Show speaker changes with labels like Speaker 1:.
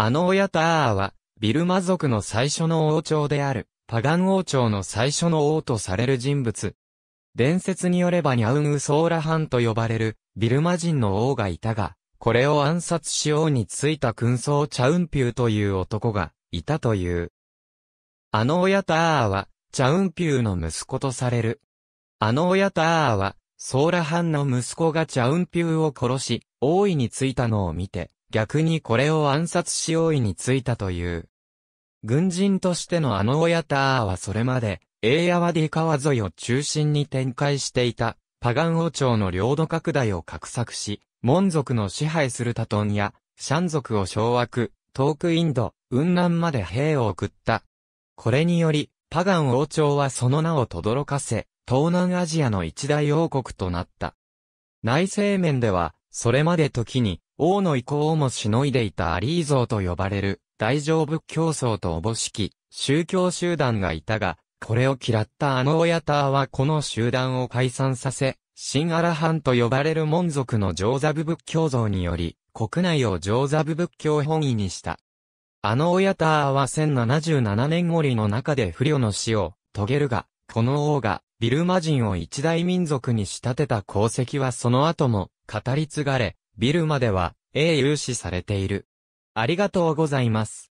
Speaker 1: あの親ターは、ビルマ族の最初の王朝である、パガン王朝の最初の王とされる人物。伝説によればニャウンウソーラハンと呼ばれる、ビルマ人の王がいたが、これを暗殺しようについた軍曹チャウンピューという男が、いたという。あの親ターは、チャウンピューの息子とされる。あの親ターは、ソーラハンの息子がチャウンピューを殺し、王位についたのを見て、逆にこれを暗殺し用意についたという。軍人としてのあの親ターはそれまで、エイアワディ川沿いを中心に展開していた、パガン王朝の領土拡大を画策し、モン族の支配するタトンや、シャン族を掌握、遠くインド、雲南まで兵を送った。これにより、パガン王朝はその名を轟かせ、東南アジアの一大王国となった。内政面では、それまで時に、王の意向をもしのいでいたアリー像と呼ばれる大乗仏教僧とおぼしき宗教集団がいたが、これを嫌ったあの親ターはこの集団を解散させ、新アラハンと呼ばれる門族の上座部仏教像により、国内を上座部仏教本位にした。あの親ターは1077年りの中で不慮の死を遂げるが、この王がビルマ人を一大民族に仕立てた功績はその後も語り継がれ、ビルまでは、英雄視されている。ありがとうございます。